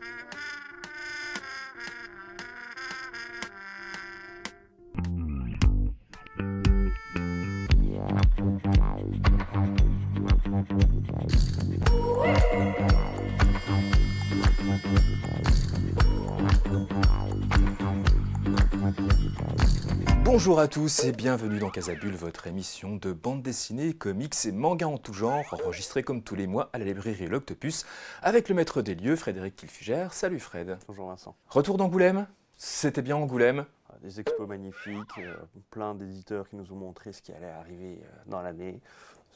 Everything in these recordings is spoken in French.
Thank you. Bonjour à tous et bienvenue dans Casabule, votre émission de bande dessinée, comics et manga en tout genre, enregistrée comme tous les mois à la librairie L'Octopus, avec le maître des lieux, Frédéric Kilfugère. Salut Fred. Bonjour Vincent. Retour d'Angoulême C'était bien Angoulême ah, Des expos magnifiques, euh, plein d'éditeurs qui nous ont montré ce qui allait arriver euh, dans l'année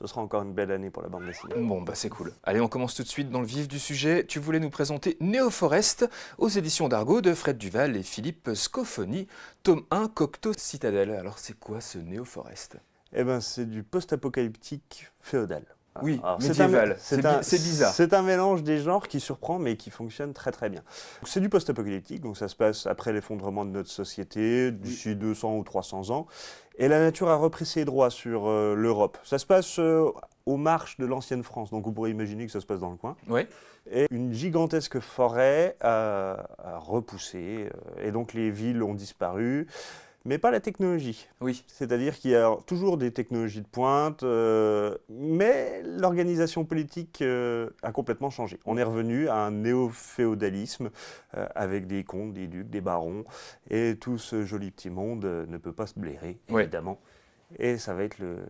ce sera encore une belle année pour la bande dessinée. Bon, bah c'est cool. Allez, on commence tout de suite dans le vif du sujet. Tu voulais nous présenter Néoforest aux éditions d'Argo de Fred Duval et Philippe Scofoni, tome 1 Cocteau Citadelle. Alors, c'est quoi ce Néoforest Eh ben, c'est du post-apocalyptique féodal. Ah, oui, C'est bizarre. C'est un mélange des genres qui surprend, mais qui fonctionne très très bien. C'est du post-apocalyptique, donc ça se passe après l'effondrement de notre société, d'ici 200 ou 300 ans. Et la nature a repris ses droits sur euh, l'Europe. Ça se passe euh, aux marches de l'ancienne France, donc vous pourrez imaginer que ça se passe dans le coin. Oui. Et une gigantesque forêt a repoussé, euh, et donc les villes ont disparu mais pas la technologie. Oui. C'est-à-dire qu'il y a toujours des technologies de pointe, euh, mais l'organisation politique euh, a complètement changé. On est revenu à un néo-féodalisme euh, avec des comtes, des ducs, des barons, et tout ce joli petit monde ne peut pas se blairer, évidemment. Et ça va être le,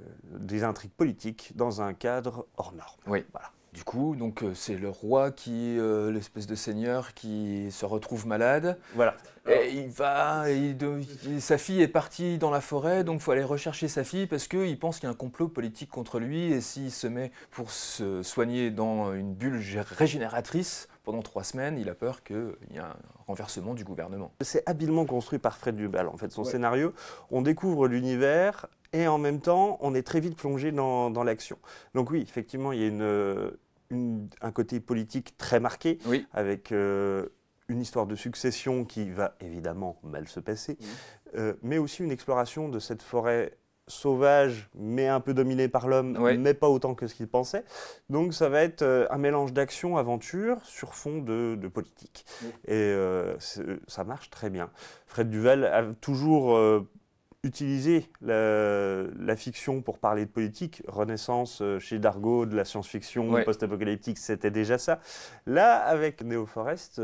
des intrigues politiques dans un cadre hors norme. Voilà. Du coup, donc euh, c'est le roi qui, est euh, l'espèce de seigneur qui se retrouve malade. Voilà. Et il va, sa fille est partie dans la forêt, donc il faut aller rechercher sa fille parce qu'il pense qu'il y a un complot politique contre lui et s'il se met pour se soigner dans une bulle régénératrice, pendant trois semaines, il a peur qu'il y ait un renversement du gouvernement. C'est habilement construit par Fred Dubal, en fait, son scénario. On découvre l'univers et en même temps, on est très vite plongé dans, l'action. Donc oui, effectivement, il y a une, un côté politique très marqué, avec euh, une histoire de succession qui va évidemment mal se passer, euh, mais aussi une exploration de cette forêt sauvage, mais un peu dominé par l'homme, mais pas autant que ce qu'il pensait. Donc ça va être euh, un mélange d'action-aventure sur fond de, politique. Et euh, euh, ça marche très bien. Fred Duval a toujours utilisé la, fiction pour parler de politique. Renaissance chez Dargo, de la science-fiction post-apocalyptique, c'était déjà ça. Là, avec Néo Forest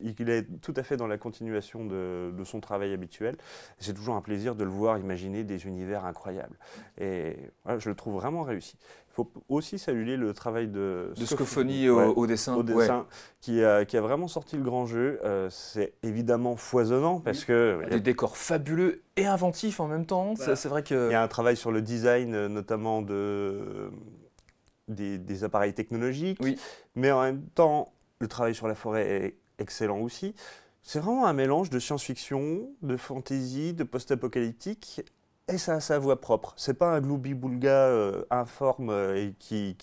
il est tout à fait dans la continuation de, son travail habituel. C'est toujours un plaisir de le voir imaginer des univers incroyables. Et je le trouve vraiment réussi. Il faut aussi saluer le travail de, de au, dessin, au dessin qui, a, qui, a, vraiment sorti le grand jeu. Euh, c'est évidemment foisonnant parce que... Euh, des décors fabuleux et inventifs en même temps. Hein. C'est vrai que... Il y a un travail sur le design euh, notamment de... Des, des appareils technologiques, mais en même temps, le travail sur la forêt est excellent aussi. C'est vraiment un mélange de science-fiction, de fantasy, de post-apocalyptique, et ça a sa voix propre. C'est pas un gloobie boulga euh, informe euh, qui,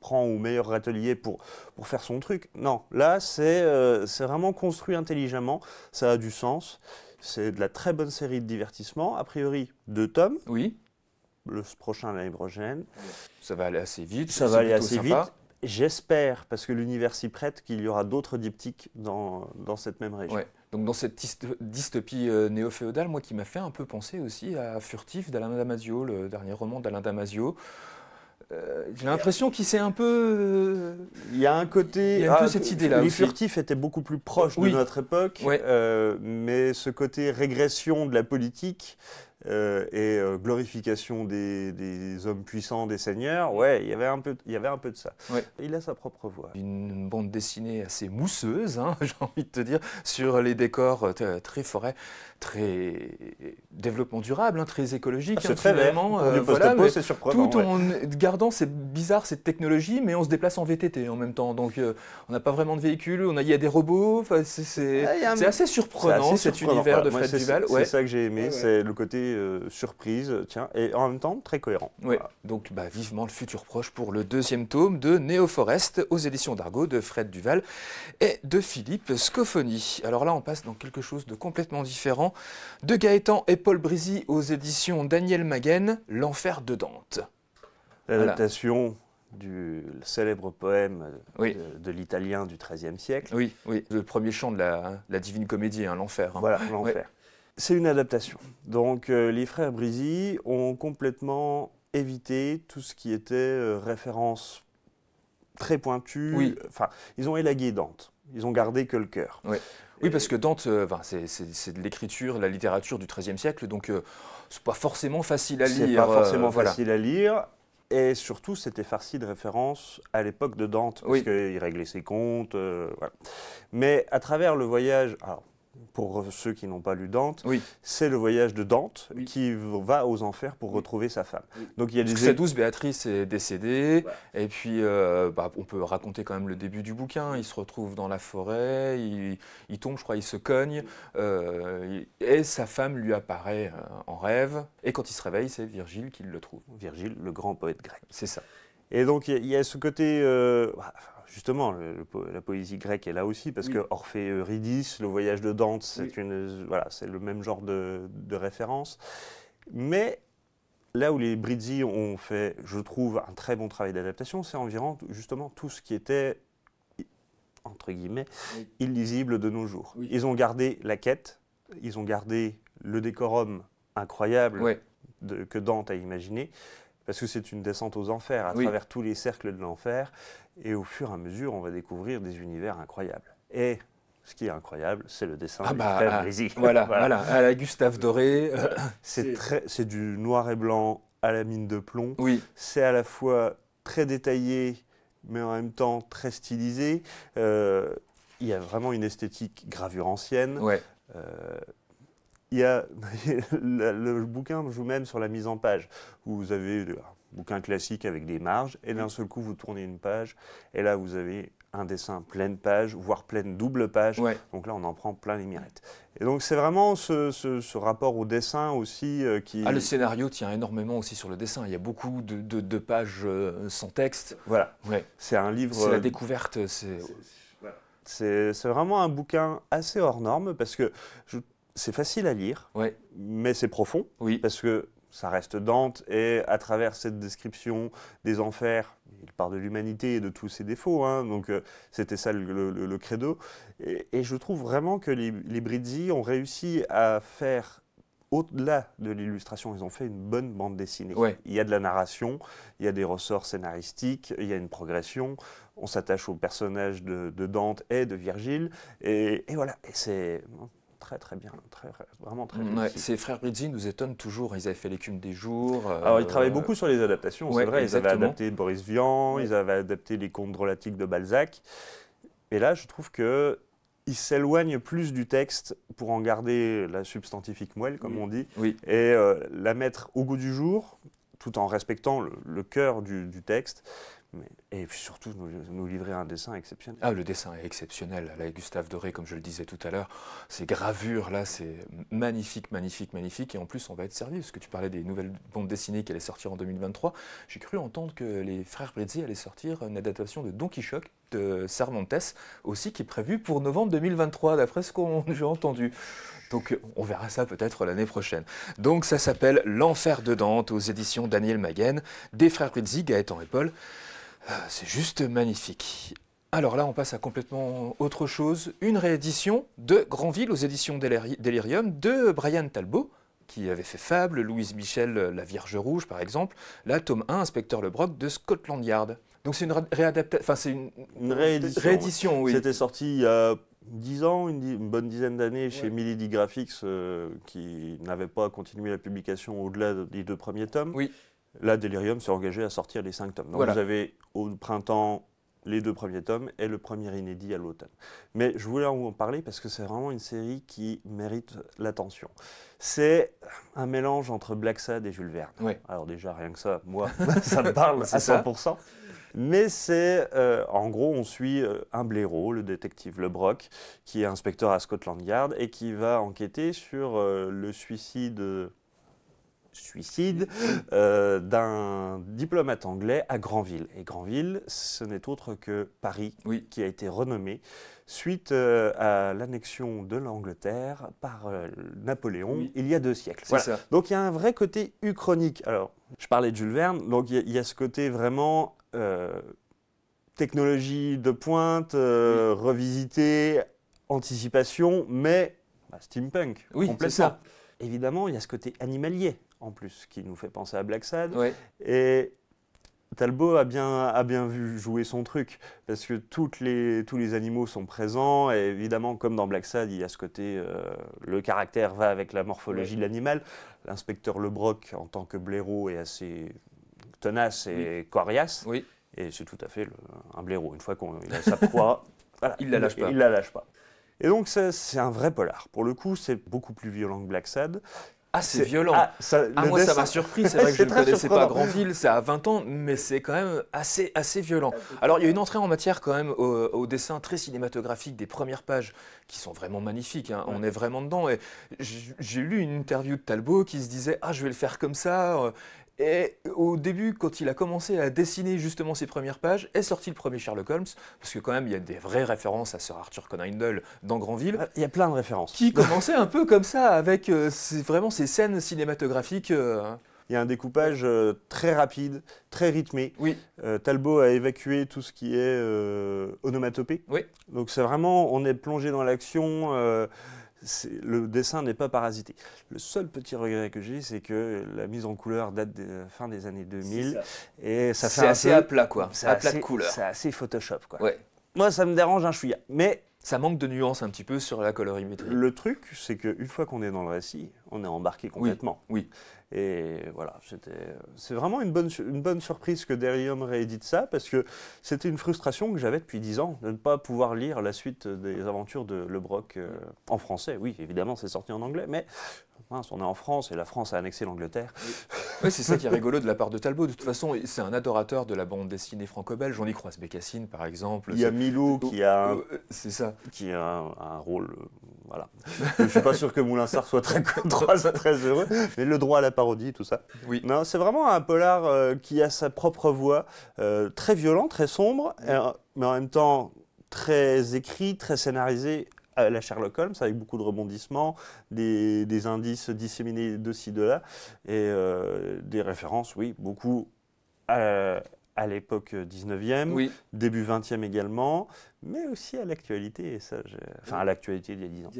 prend au meilleur atelier pour, pour faire son truc. Non, là, euh, c'est vraiment construit intelligemment, ça a du sens. C'est de la très bonne série de divertissement, a priori deux tomes. Oui le prochain l'année Ça va aller assez vite. Ça va aller assez sympa. vite. J'espère, parce que l'univers s'y prête, qu'il y aura d'autres diptyques dans, cette même région. Donc dans cette dystopie euh, néo-féodale, moi qui m'a fait un peu penser aussi à Furtif d'Alain Damasio, le dernier roman d'Alain Damasio. Euh, j'ai l'impression qu'il s'est un peu. Euh, il y a un côté. Il y a un peu ah, cette idée-là. Les Furtif étaient beaucoup plus proche de notre époque, mais ce côté régression de la politique, euh, et euh, glorification des, hommes puissants, des seigneurs, mm. ouais, il y avait un peu, il y avait un peu de ça. Il a sa propre voix. Une bande dessinée assez mousseuse, hein, j'ai envie de te dire, sur les décors euh, très forêts, très développement durable, hein, très écologique. Ah, hein, très euh, c'est surprenant. Tout en gardant, c'est bizarre cette technologie, mais on se déplace en VTT en même temps. Donc euh, on n'a pas vraiment de véhicule, on a, il y a des robots, ah, c'est assez surprenant cet univers de Fred Duval. C'est ça que j'ai aimé, c'est le côté euh, surprise, tiens, et en même temps très cohérent. Donc bah, vivement le futur proche pour le deuxième tome de Neo Forest aux éditions d'Argo de Fred Duval et de Philippe Scofoni. Alors là, on passe dans quelque chose de complètement différent de Gaétan et Paul Brizy aux éditions Daniel Maguen, L'enfer de Dante. L'adaptation du célèbre poème de, l'italien du XIIIe siècle. Oui, oui, le premier chant de la, Divine Comédie, hein, l'enfer. Hein. Voilà, l'enfer. C'est une adaptation. Donc euh, les frères Brizy ont complètement évité tout ce qui était euh, référence très pointue. Enfin, ils ont élagué Dante. Ils ont gardé que le cœur. Oui. oui parce que Dante, euh, c'est de l'écriture, la littérature du XIIIe siècle, donc ce euh, c'est pas forcément facile à lire. C'est pas euh, forcément facile à lire. Et surtout, c'était farci de référence à l'époque de Dante, parce qu'il réglait ses comptes. Mais à travers le voyage, pour ceux qui n'ont pas lu Dante, c'est le voyage de Dante qui va aux enfers pour retrouver sa femme. Donc il y a des... que sa douce Béatrice est décédée, et puis euh, bah, on peut raconter quand même le début du bouquin. Il se retrouve dans la forêt, il, tombe, je crois, il se cogne, euh, et sa femme lui apparaît euh, en rêve. Et quand il se réveille, c'est Virgile qui le trouve. Virgile, le grand poète grec. C'est ça. Et donc il y, a ce côté... Ah, justement, la poésie grecque est là aussi, parce que Orphée Eurydice, le voyage de Dante, c'est le même genre de, référence. Mais là où les Brizzi ont fait, je trouve, un très bon travail d'adaptation, c'est environ justement tout ce qui était, entre guillemets, illisible de nos jours. Ils ont gardé la quête, ils ont gardé le décorum incroyable que Dante a imaginé, parce que c'est une descente aux enfers, à travers tous les cercles de l'enfer. Et au fur et à mesure, on va découvrir des univers incroyables. Et ce qui est incroyable, c'est le dessin ah de bah, ah, voilà, voilà, à la Gustave Doré. Euh, c'est du noir et blanc à la mine de plomb. Oui. C'est à la fois très détaillé, mais en même temps très stylisé. Euh, il y a vraiment une esthétique gravure ancienne. Euh, il y a le, bouquin joue vous sur la mise en page, où vous avez bouquin classique avec des marges, et d'un seul coup, vous tournez une page, et là, vous avez un dessin pleine page, voire pleine double page. Donc là, on en prend plein les mirettes. Et donc, c'est vraiment ce, ce, rapport au dessin aussi euh, qui... Ah, le scénario tient énormément aussi sur le dessin. Il y a beaucoup de, de, pages euh, sans texte. Voilà. Ouais. C'est un livre... C'est la euh, découverte. C'est voilà. vraiment un bouquin assez hors norme parce que c'est facile à lire, ouais. mais c'est profond. Oui. Parce que ça reste Dante, et à travers cette description des enfers, il part de l'humanité et de tous ses défauts, hein, donc euh, c'était ça le, credo. Et, je trouve vraiment que les, les Brizzi ont réussi à faire au-delà de l'illustration, ils ont fait une bonne bande dessinée. Il y a de la narration, il y a des ressorts scénaristiques, il y a une progression. On s'attache aux personnages de, Dante et de Virgile. Et, et voilà, et c'est très très bien, très, vraiment très bien. ces frères Rizzi nous étonnent toujours, ils avaient fait l'écume des jours. Euh, Alors ils travaillaient beaucoup sur les adaptations, c'est vrai, ils avaient adapté Boris Vian, ils avaient adapté les contes drôlatiques de Balzac. Et là, je trouve que s'éloignent plus du texte pour en garder la substantifique moelle, comme on dit, et euh, la mettre au goût du jour, tout en respectant le, cœur du, du, texte, et surtout nous, livrer un dessin exceptionnel. Ah, le dessin est exceptionnel. Là, Gustave Doré, comme je le disais tout à l'heure, ces gravures là, c'est magnifique, magnifique, magnifique. Et en plus, on va être servi parce que tu parlais des nouvelles bandes dessinées qui allaient sortir en 2023. J'ai cru entendre que les frères Brizzi allaient sortir une adaptation de Don Quichotte de Cervantes aussi, qui est prévue pour novembre 2023, d'après ce qu'on j'ai entendu. Donc on verra ça peut-être l'année prochaine. Donc ça s'appelle L'enfer de Dante aux éditions Daniel Maguen, des frères Brizzi, Gaëtan et Paul. Ah, c'est juste magnifique. Alors là, on passe à complètement autre chose. Une réédition de Grandville aux éditions Delirium de Brian Talbot, qui avait fait Fable, Louise Michel, La Vierge Rouge, par exemple. Là, tome 1, Inspecteur Lebrock de Scotland Yard. Donc c'est une réadaptation. Enfin, c'est une, réédition. oui. C'était sorti il y a 10 ans, une, bonne dizaine d'années chez ouais. Graphics, euh, qui n'avait pas continué la publication au-delà des deux premiers tomes. Oui. Là, Delirium s'est engagé à sortir les cinq tomes. Donc vous avez au printemps les deux premiers tomes et le premier inédit à l'automne. Mais je voulais en parler parce que c'est vraiment une série qui mérite l'attention. C'est un mélange entre Black Sad et Jules Verne. Alors déjà, rien que ça, moi, ça me parle à 100%. Mais c'est, euh, en gros, on suit euh, un blaireau, le détective Lebrock, qui est inspecteur à Scotland Yard et qui va enquêter sur euh, le suicide suicide euh, d'un diplomate anglais à Granville. Et Granville, ce n'est autre que Paris, qui a été renommé suite euh, à l'annexion de l'Angleterre par euh, Napoléon il y a deux siècles. Donc il y a un vrai côté uchronique. Alors, je parlais de Jules Verne, donc il y, a ce côté vraiment technologie de pointe, revisité, anticipation, mais bah, steampunk. Oui, complètement. Ça. Évidemment, il y a ce côté animalier en plus, qui nous fait penser à Black Sad. Et Talbot a bien, a bien vu jouer son truc, parce que toutes les, tous les animaux sont présents, et évidemment, comme dans Black Sad, il y a ce côté, euh, le caractère va avec la morphologie de l'animal. L'inspecteur Lebroc, en tant que blaireau, est assez tenace et coriace, oui. et c'est tout à fait un blaireau. Une fois qu'on a sa proie, il ne la lâche pas. Il la lâche pas. Et donc, c'est un vrai polar. Pour le coup, c'est beaucoup plus violent que Black Sad assez violent. Ah, ah moi, ça m'a surpris. C'est vrai que je ne connaissais pas Grandville, c'est à 20 ans, mais c'est quand même assez, assez violent. Alors, il y a une entrée en matière quand même au, dessin très cinématographique des premières pages qui sont vraiment magnifiques. Hein. On est vraiment dedans. Et j'ai lu une interview de Talbot qui se disait Ah, je vais le faire comme ça. Euh, et au début, quand il a commencé à dessiner justement ses premières pages, est sorti le premier Sherlock Holmes, parce que quand même, il y a des vraies références à Sir Arthur Conan Doyle dans Grandville. Il y a plein de références. Qui commençait un peu comme ça, avec euh, vraiment ces scènes cinématographiques. Euh, il y a un découpage euh, très rapide, très rythmé. Oui. Talbot a évacué tout ce qui est onomatopée. Oui. Donc c'est vraiment, on est plongé dans l'action le dessin n'est pas parasité. Le seul petit regret que j'ai, c'est que la mise en couleur date de fin des années 2000 et ça fait assez à plat quoi, à plat de couleur. C'est assez Photoshop quoi. Moi ça me dérange un chouïa, mais ça manque de nuances un petit peu sur la colorimétrie. Le truc, c'est qu'une fois qu'on est dans le récit, on est embarqué complètement. Oui. Et voilà, c'est vraiment une bonne, une bonne surprise que Derium réédite ça, parce que c'était une frustration que j'avais depuis dix ans, de ne pas pouvoir lire la suite des aventures de Le Broc euh, en français. Oui, évidemment, c'est sorti en anglais, mais on est en France et la France a annexé l'Angleterre. c'est ça qui est rigolo de la part de Talbot. De toute façon, c'est un adorateur de la bande dessinée franco-belge. On y croise Bécassine, par exemple. Il y a Milou qui a, un... Euh, euh, c'est ça. qui a un, rôle. Euh, voilà. Je ne suis pas sûr que Moulinsart soit très, très, très heureux, mais le droit à la parodie, tout ça. Oui. Non, c'est vraiment un polar qui a sa propre voix, très violent, très sombre, mais en même temps très écrit, très scénarisé, à la Sherlock Holmes, avec beaucoup de rebondissements, des, indices disséminés de ci, de là, et euh, des références, oui, beaucoup à, l'époque 19e, début 20e également, mais aussi à l'actualité, enfin à l'actualité y a 10 ans.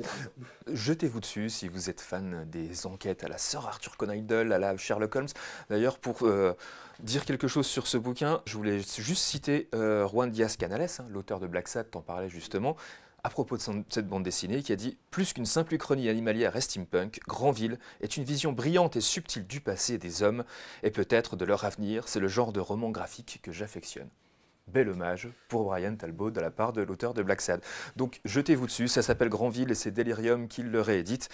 Jetez-vous dessus si vous êtes fan des enquêtes à la sœur Arthur Conan Doyle, à la Sherlock Holmes. D'ailleurs, pour euh, dire quelque chose sur ce bouquin, je voulais juste citer euh, Juan Diaz Canales, hein, l'auteur de Black Sat, t'en parlais justement, à propos de cette bande dessinée qui a dit « Plus qu'une simple uchronie animalière et steampunk, Grandville est une vision brillante et subtile du passé des hommes et peut-être de leur avenir. C'est le genre de roman graphique que j'affectionne. » Bel hommage pour Brian Talbot de la part de l'auteur de Black Sad. Donc jetez-vous dessus, ça s'appelle Grandville et c'est Delirium qui le réédite.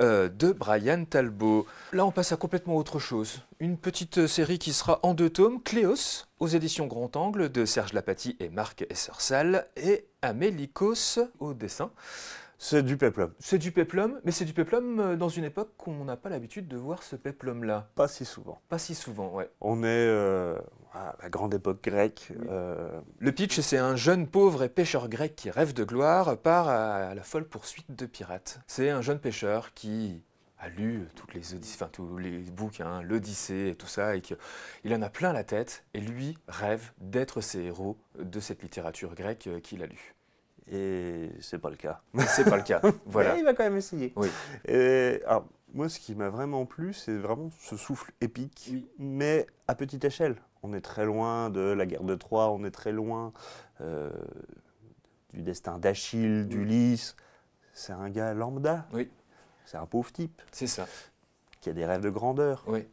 Euh, de Brian Talbot. Là, on passe à complètement autre chose. Une petite euh, série qui sera en deux tomes, Cléos, aux éditions Grand Angle de Serge Lapati et Marc Essersal, et Amélicos au dessin c'est du peplum. C'est du peplum, mais c'est du peplum euh, dans une époque qu'on n'a pas l'habitude de voir ce peplum là Pas si souvent. Pas si souvent, ouais. On est euh, à la grande époque grecque. Euh, Le pitch, c'est un jeune pauvre et pêcheur grec qui rêve de gloire part à la folle poursuite de pirates. C'est un jeune pêcheur qui a lu toutes les tous les bouquins, l'Odyssée et tout ça, et qu'il en a plein la tête, et lui rêve d'être ces héros de cette littérature grecque qu'il a lue. Et c'est pas le cas. C'est pas le cas. voilà. Mais il va quand même essayer. Oui. Et, moi, ce qui m'a vraiment plu, c'est vraiment ce souffle épique, mais à petite échelle. On est très loin de la guerre de Troie, on est très loin euh, du destin d'Achille, d'Ulysse. C'est un gars lambda. Oui. C'est un pauvre type. C'est ça. Qui a des rêves de grandeur. Oui.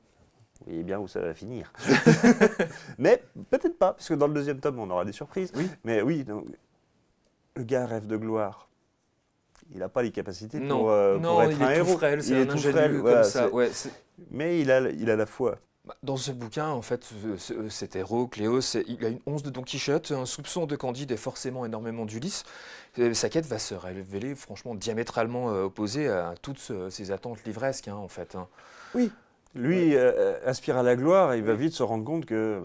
Vous voyez bien où ça va finir. mais peut-être pas, parce que dans le deuxième tome, on aura des surprises. Oui. Mais oui, le gars rêve de gloire. Il n'a pas les capacités pour, euh, pour être il un héros. un tout comme ça. Mais il a, il a la foi. Bah, dans ce bouquin, en fait, cet héros, Cléo, il a une once de Don Quichotte, un soupçon de Candide et forcément énormément d'Ulysse. Euh, sa quête va se révéler franchement diamétralement euh, opposée à toutes ses attentes livresques, hein, en fait. Hein. Oui, lui aspire euh, à la gloire et il va vite se rendre compte que euh,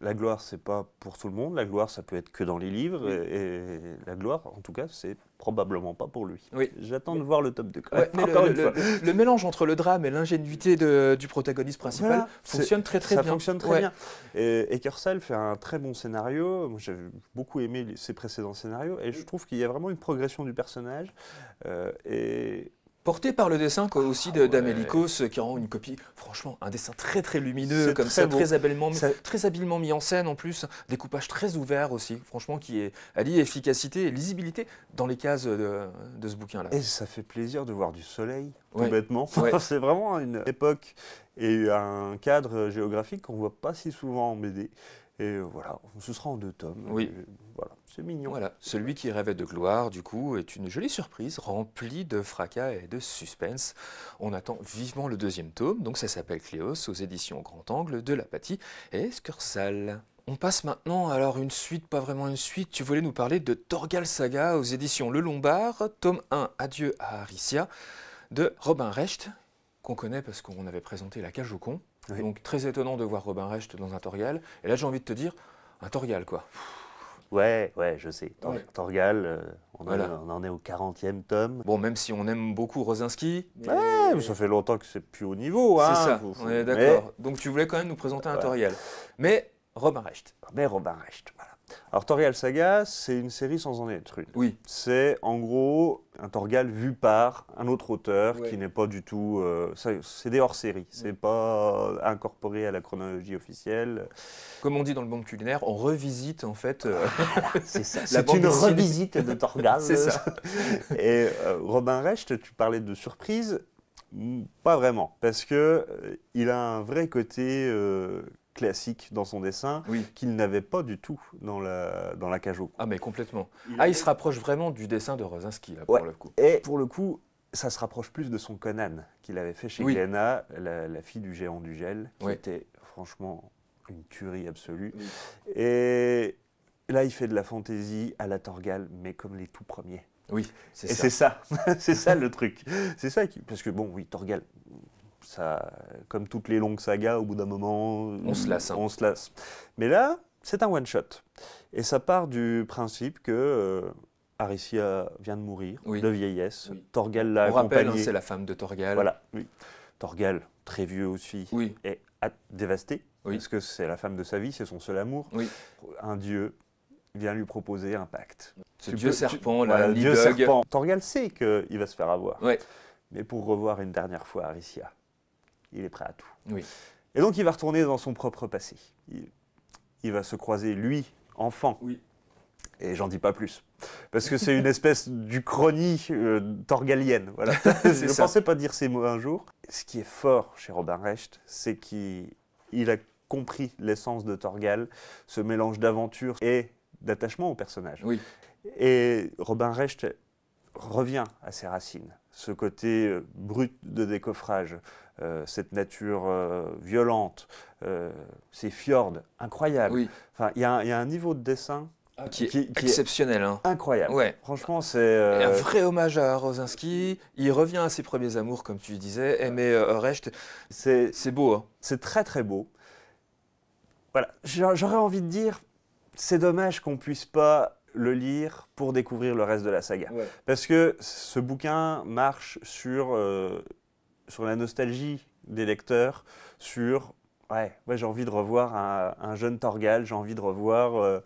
la gloire, c'est pas pour tout le monde. La gloire, ça peut être que dans les livres. Et, la gloire, en tout cas, c'est probablement pas pour lui. Oui. J'attends de voir le top 2. le, mélange entre le drame et l'ingénuité du protagoniste principal fonctionne très très bien. Ça fonctionne très bien. Et, fait un très bon scénario. j'ai beaucoup aimé ses précédents scénarios et je trouve qu'il y a vraiment une progression du personnage. Euh, et Porté par le dessin quoi, ah aussi ah, d'Amélicos, euh, qui rend une copie, franchement, un dessin très très lumineux, comme ça, très habilement, mis en scène en plus, découpage très ouvert aussi, franchement, qui est, à efficacité et lisibilité dans les cases de, ce bouquin-là. Et ça fait plaisir de voir du soleil, complètement. tout C'est vraiment une époque et un cadre géographique qu'on ne voit pas si souvent en BD. Et euh, voilà, ce sera en deux tomes. Oui. voilà, c'est mignon. Voilà, celui qui rêvait de gloire, du coup, est une jolie surprise remplie de fracas et de suspense. On attend vivement le deuxième tome, donc ça s'appelle Cléos aux éditions Grand Angle de l'Apathie et Scursal. On passe maintenant, alors une suite, pas vraiment une suite, tu voulais nous parler de Torgal Saga aux éditions Le Lombard, tome 1, Adieu à Aricia, de Robin Recht, qu'on connaît parce qu'on avait présenté La Cage au Con. Donc très étonnant de voir Robin Recht dans un Torial. Et là, j'ai envie de te dire, un Torial, quoi. Ouais, ouais, je sais. Torial Torgal, euh, on, en est au 40e tome. Bon, même si on aime beaucoup Rosinski. Ouais, mais ça fait longtemps que c'est plus haut niveau. Hein, c'est ça, on est d'accord. Donc tu voulais quand même nous présenter un Torial. Mais Robin Recht. Mais Robin Recht, voilà. Alors Torgal Saga, c'est une série sans en être une. Oui. C'est en gros un Torgal vu par un autre auteur qui n'est pas du tout. Euh, c'est des hors-séries, mm. c'est pas incorporé à la chronologie officielle. Comme on dit dans le monde culinaire, on revisite en fait. Euh, c'est ça. C'est une revisite de Torgal. c'est ça. Et euh, Robin Recht, tu parlais de surprise. Pas vraiment, parce que il a un vrai côté classique dans son dessin qu'il n'avait pas du tout dans la, dans la Ah mais complètement. ah, il se rapproche vraiment du dessin de Rosinski, là, pour le coup. Et pour le coup, ça se rapproche plus de son Conan qu'il avait fait chez oui. la, fille du géant du gel, qui était franchement une tuerie absolue. Et là, il fait de la fantaisie à la Torgal, mais comme les tout premiers. Oui, c'est ça. Et c'est ça, c'est ça le truc. C'est ça, parce que bon, oui, Torgal, ça, comme toutes les longues sagas, au bout d'un moment, on se lasse. Hein. On se Mais là, c'est un one shot, et ça part du principe que euh, Aricia vient de mourir de vieillesse. Torgal l'a accompagnée. On rappelle, hein, c'est la femme de Torgal. Voilà. Oui. Torgal, très vieux aussi, est dévasté parce que c'est la femme de sa vie, c'est son seul amour. Un dieu vient lui proposer un pacte. Ce dieu serpent, le là, dieu serpent. Torgal sait qu'il va se faire avoir. Mais pour revoir une dernière fois Aricia, il est prêt à tout. Oui. Et donc il va retourner dans son propre passé. Il, va se croiser, lui, enfant. Oui. Et j'en dis pas plus. Parce que c'est une espèce du euh, torgalienne. Voilà. Je ne pensais pas dire ces mots un jour. Ce qui est fort chez Robin Recht, c'est qu'il a compris l'essence de Torgal, ce mélange d'aventure et d'attachement au personnage. Oui. Et Robin Recht revient à ses racines, ce côté euh, brut de décoffrage, euh, cette nature euh, violente, euh, ces fjords incroyables. Enfin, il y, a un niveau de dessin. Ah, qui, est exceptionnel. Hein. Incroyable. Ouais. Franchement, c'est. Un vrai hommage à Rosinski. Il revient à ses premiers amours, comme tu disais. Aimer reste, C'est beau. Hein. C'est très, très beau. Voilà. J'aurais envie de dire c'est dommage qu'on puisse pas le lire pour découvrir le reste de la saga. Parce que ce bouquin marche sur sur la nostalgie des lecteurs, sur Ouais, ouais j'ai envie de revoir un, jeune Torgal, j'ai envie de revoir euh,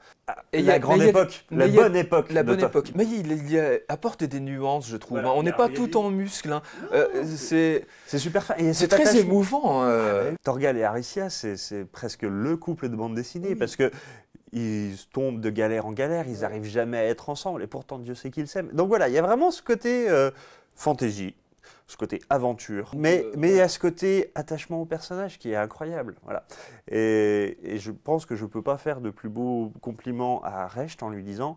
et la a, grande époque, la bonne époque. La bonne époque. Mais il, il, apporte des nuances, je trouve. Hein. On n'est pas tout en muscle. Hein. Euh, c'est super C'est très émouvant. Hein, euh. Torgal et Aricia, c'est presque le couple de bande dessinée parce que ils tombent de galère en galère, ils n'arrivent jamais à être ensemble et pourtant Dieu sait qu'ils s'aiment. Donc voilà, il y a vraiment ce côté fantaisie ce côté aventure. Mais, euh, mais il ce côté attachement au personnage qui est incroyable. Voilà. Et, je pense que je ne peux pas faire de plus beau compliment à Recht en lui disant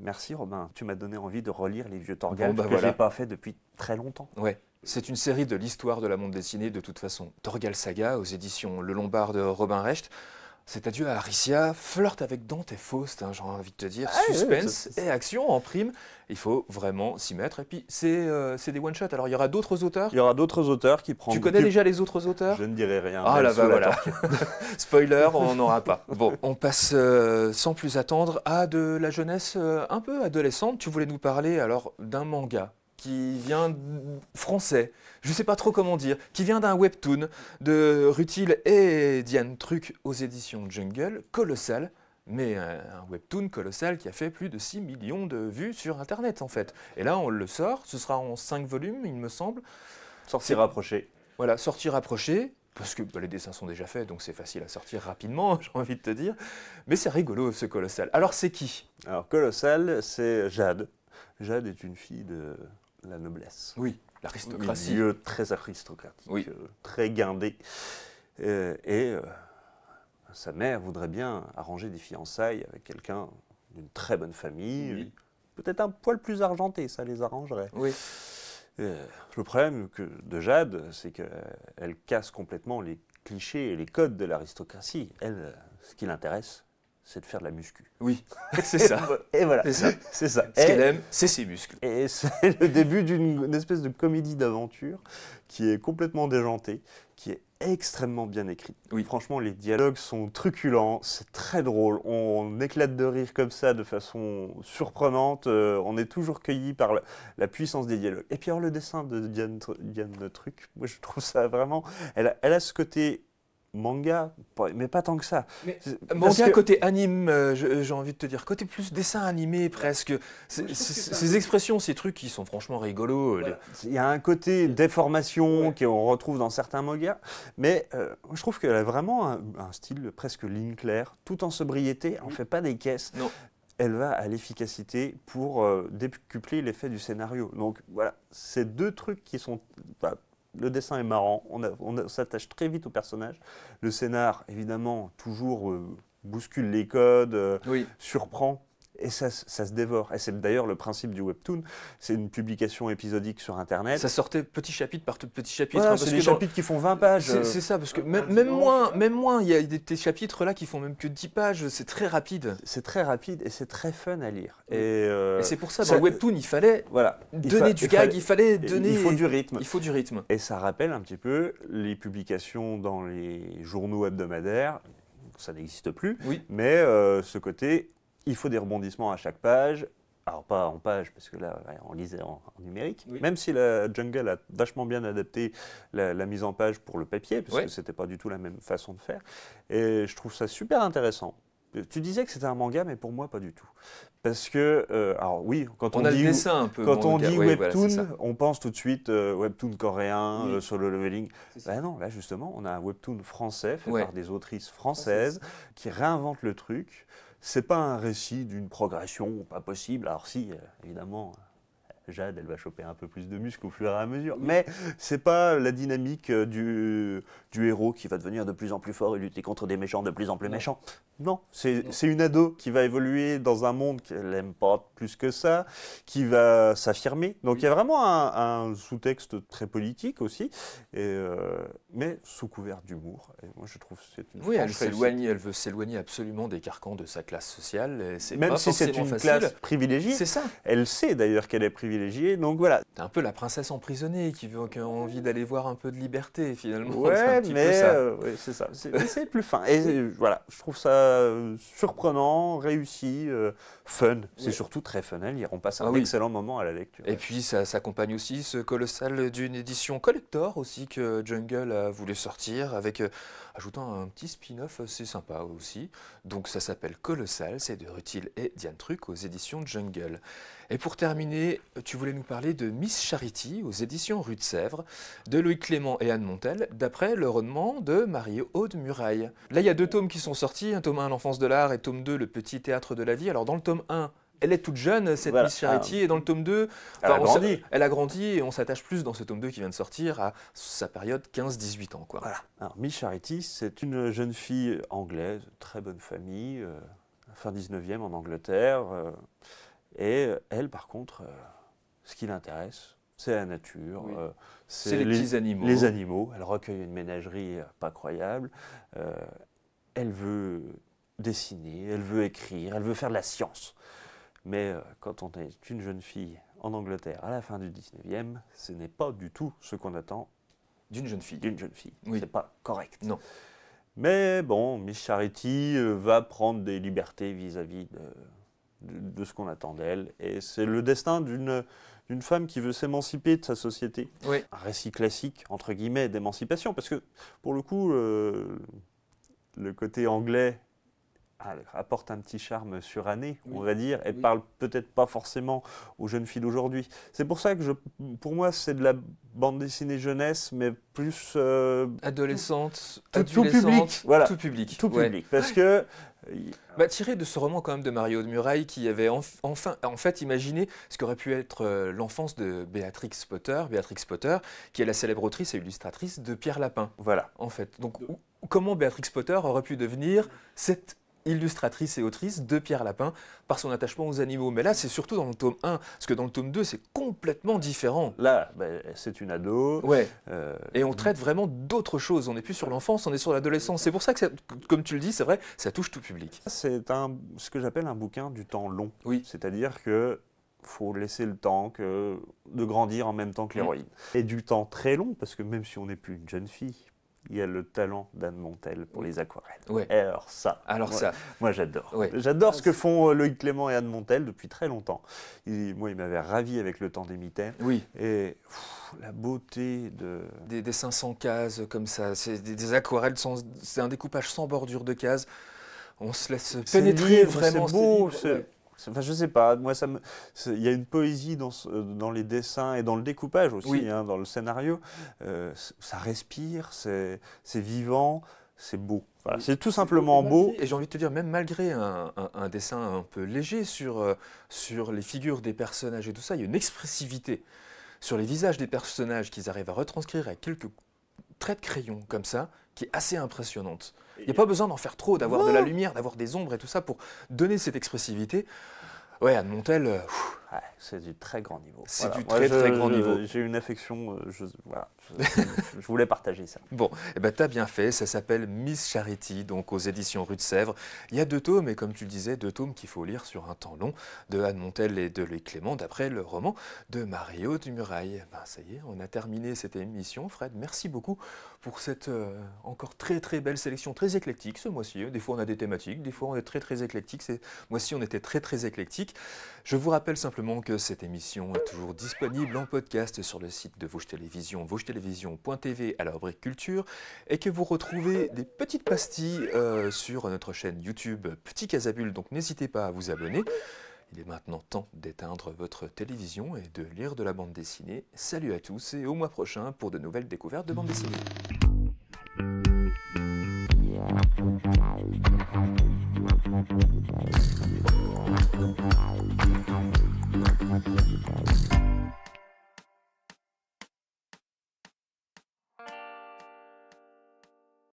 Merci Robin, tu m'as donné envie de relire les vieux Torgal bah que voilà. j'ai pas fait depuis très longtemps. Ouais. C'est une série de l'histoire de la monde dessinée de toute façon. Torgal Saga aux éditions Le Lombard de Robin Recht. C'est-à-dire Aricia flirte avec Dante et Faust, hein, j'ai envie de te dire, ah suspense et action en prime. Il faut vraiment s'y mettre. Et puis c'est euh, des one shot Alors il y aura d'autres auteurs. Il y aura d'autres auteurs qui prendront. Tu connais déjà les autres auteurs Je ne dirai rien. Ah là bas voilà. Spoiler, on n'en aura pas. Bon, on passe euh, sans plus attendre à de la jeunesse euh, un peu adolescente. Tu voulais nous parler alors d'un manga qui vient français, je sais pas trop comment dire, qui vient d'un webtoon de Rutil et Diane Truc aux éditions Jungle, colossal, mais un webtoon colossal qui a fait plus de 6 millions de vues sur Internet en fait. Et là on le sort, ce sera en 5 volumes il me semble. sorti rapproché. Voilà, sorti rapproché, parce que bah, les dessins sont déjà faits, donc c'est facile à sortir rapidement, j'ai envie de te dire. Mais c'est rigolo ce Colossal. Alors c'est qui Alors Colossal, c'est Jade. Jade est une fille de la noblesse. Oui, l'aristocratie. Milieu très aristocratique, euh, très guindé. Euh, et euh, sa mère voudrait bien arranger des fiançailles avec quelqu'un d'une très bonne famille, peut-être un poil plus argenté, ça les arrangerait. Oui. le problème de Jade, c'est qu'elle casse complètement les clichés et les codes de l'aristocratie. Elle, ce qui l'intéresse, c'est de faire de la muscu. Oui, c'est ça. et voilà, c'est ça. C'est ça. Ce qu'elle aime, c'est ses muscles. Et c'est le début d'une espèce de comédie d'aventure qui est complètement déjantée, qui est extrêmement bien écrite. Oui. Franchement, les dialogues sont truculents, c'est très drôle, on éclate de rire comme ça de façon surprenante, euh, on est toujours cueilli par la, puissance des dialogues. Et puis alors le dessin de Diane, de Truc, moi je trouve ça vraiment, elle elle a ce côté manga, mais pas tant que ça. manga côté anime, euh, j'ai envie de te dire, côté plus dessin animé presque. ces expressions, ces trucs qui sont franchement rigolos. Euh, Il y a un côté déformation qu'on retrouve dans certains mangas, mais euh, je trouve qu'elle a vraiment un, style presque ligne claire, tout en sobriété, on ne fait pas des caisses. elle va à l'efficacité pour décupler l'effet du scénario. Donc voilà, ces deux trucs qui sont bah, le dessin est marrant, on, s'attache très vite au personnage. Le scénar, évidemment, toujours euh, bouscule les codes, euh, surprend et ça, ça, se dévore. Et c'est d'ailleurs le principe du webtoon, c'est une publication épisodique sur Internet. Ça sortait petit chapitre par tout petit chapitre. Voilà, hein, c'est des chapitres qui font 20 pages. C'est ça, parce que même, moins, même moins, il y a des, chapitres là qui font même que 10 pages, c'est très rapide. C'est très rapide et c'est très fun à lire. Euh, et, c'est pour ça, dans le webtoon, il fallait voilà, donner du gag, il fallait donner... Il faut du rythme. Il faut du rythme. Et ça rappelle un petit peu les publications dans les journaux hebdomadaires, ça n'existe plus, oui. mais euh, ce côté il faut des rebondissements à chaque page. Alors pas en page, parce que là, on lisait en, numérique. Même si la Jungle a vachement bien adapté la, mise en page pour le papier, parce que c'était pas du tout la même façon de faire. Et je trouve ça super intéressant. Tu disais que c'était un manga, mais pour moi, pas du tout. Parce que, euh, alors oui, quand on, a dit, un peu, quand on dit webtoon, on pense tout de suite euh, webtoon coréen, sur le euh, solo leveling. Ben non, là justement, on a un webtoon français fait par des autrices françaises qui réinventent le truc. C'est pas un récit d'une progression pas possible. Alors si, euh, évidemment, Jade, elle va choper un peu plus de muscles au fur et à mesure. Mais c'est pas la dynamique euh, du, du, héros qui va devenir de plus en plus fort et lutter contre des méchants de plus en plus méchants. Non, c'est une ado qui va évoluer dans un monde qu'elle n'aime pas plus que ça, qui va s'affirmer. Donc il y a vraiment un, sous-texte très politique aussi. Et, euh, mais sous couvert d'humour. Et moi, je trouve c'est une. Oui, elle Oui, elle veut s'éloigner absolument des carcans de sa classe sociale. Même si c'est une classe privilégiée. C'est ça. Elle sait d'ailleurs qu'elle est privilégiée, donc voilà. T'es un peu la princesse emprisonnée qui, veut, a envie d'aller voir un peu de liberté finalement. Ouais, mais euh, c'est ça. C'est plus fin. Et euh, voilà, je trouve ça euh, surprenant, réussi, fun. C'est surtout très fun à y On passe ah un excellent moment à la lecture. Et puis ça s'accompagne aussi ce colossal d'une édition collector aussi que Jungle euh, voulait sortir avec, euh, ajoutant un petit spin-off assez sympa aussi. Donc ça s'appelle Colossal, c'est de Rutil et Diane Truc aux éditions Jungle. Et pour terminer, tu voulais nous parler de Miss Charity aux éditions Rue de Sèvres, de Louis Clément et Anne Montel, d'après le roman de Marie-Aude Muraille. Là, il y a deux tomes qui sont sortis, un tome 1, L'enfance de l'art, et tome 2, Le petit théâtre de la vie. Alors dans le tome 1, elle est toute jeune, cette Miss Charity, et dans le tome 2, elle, a grandi. elle a grandi et on s'attache plus dans ce tome 2 qui vient de sortir à sa période 15-18 ans. Miss Charity, c'est une jeune fille anglaise, très bonne famille, euh, fin 19e en Angleterre. Euh, et elle, par contre, euh, ce qui l'intéresse, c'est la nature, c'est les, petits animaux. Les animaux. Elle recueille une ménagerie pas croyable. elle veut dessiner, elle veut écrire, elle veut faire de la science. Mais euh, quand on est une jeune fille en Angleterre à la fin du 19e, ce n'est pas du tout ce qu'on attend d'une jeune fille. D'une jeune fille. C'est pas correct. Non. Mais bon, Miss Charity euh, va prendre des libertés vis-à-vis de, ce qu'on attend d'elle. Et c'est le destin d'une femme qui veut s'émanciper de sa société. Oui. Un récit classique, entre guillemets, d'émancipation. Parce que, pour le coup, euh, le côté anglais apporte un petit charme surannée, on va dire, et parle peut-être pas forcément aux jeunes filles d'aujourd'hui. C'est pour ça que je, pour moi, c'est de la bande dessinée jeunesse, mais plus euh, adolescente, tout, public, voilà, tout public, tout public, parce que euh, bah, tiré de ce roman quand même de Mario de Muraille qui avait enfin en fait imaginé ce qu'aurait pu être euh, l'enfance de Béatrix Potter, Béatrix Potter, qui est la célèbre autrice et illustratrice de Pierre Lapin. Voilà, en fait. Donc comment Béatrix Potter aurait pu devenir cette illustratrice et autrice de Pierre Lapin par son attachement aux animaux. Mais là, c'est surtout dans le tome 1, parce que dans le tome 2, c'est complètement différent. Là, bah, c'est une ado. Euh, et on traite vraiment d'autres choses. On n'est plus sur l'enfance, on est sur l'adolescence. C'est pour ça que, comme tu le dis, c'est vrai, ça touche tout public. C'est un, ce que j'appelle un bouquin du temps long. Oui. C'est-à-dire que faut laisser le temps que, de grandir en même temps que mm. l'héroïne. Et du temps très long, parce que même si on n'est plus une jeune fille, il y a le talent d'Anne Montel pour les aquarelles. Alors ça, Alors moi, ça. moi j'adore. J'adore ce que font euh, Loïc Clément et Anne Montel depuis très longtemps. moi, ils m'avaient ravi avec le temps des Oui. Et la beauté de... Des, 500 cases comme ça, c'est des, aquarelles, c'est un découpage sans bordure de cases. On se laisse pénétrer vraiment. C'est beau, Enfin, je sais pas, moi, ça il y a une poésie dans, les dessins et dans le découpage aussi, hein, dans le scénario. Euh, ça respire, c'est vivant, c'est beau. c'est tout simplement beau. Et j'ai envie de te dire, même malgré un, dessin un peu léger sur, euh, sur les figures des personnages et tout ça, il y a une expressivité sur les visages des personnages qu'ils arrivent à retranscrire à quelques traits de crayon comme ça, qui est assez impressionnante. Il n'y a pas besoin d'en faire trop, d'avoir de la lumière, d'avoir des ombres et tout ça pour donner cette expressivité. Ouais, Anne Montel, euh, c'est du très grand niveau. C'est du très très grand niveau. J'ai une affection, euh, je, voilà je voulais partager ça. Bon, eh ben, as bien fait, ça s'appelle Miss Charity, donc aux éditions Rue de Sèvres. Il y a deux tomes, et comme tu le disais, deux tomes qu'il faut lire sur un temps long, de Anne Montel et de Louis Clément, d'après le roman de Mario Dumuraille. Ben, ça y est, on a terminé cette émission. Fred, merci beaucoup pour cette euh, encore très très belle sélection, très éclectique ce mois-ci. Hein. Des fois on a des thématiques, des fois on est très très éclectique. Ce mois-ci on était très très éclectique. Je vous rappelle simplement que cette émission est toujours disponible en podcast sur le site de Vosges Télévisions, Vosges télévision.tv à la rubrique culture et que vous retrouvez des petites pastilles euh, sur notre chaîne YouTube Petit Casabule, donc n'hésitez pas à vous abonner. Il est maintenant temps d'éteindre votre télévision et de lire de la bande dessinée. Salut à tous et au mois prochain pour de nouvelles découvertes de bande dessinée.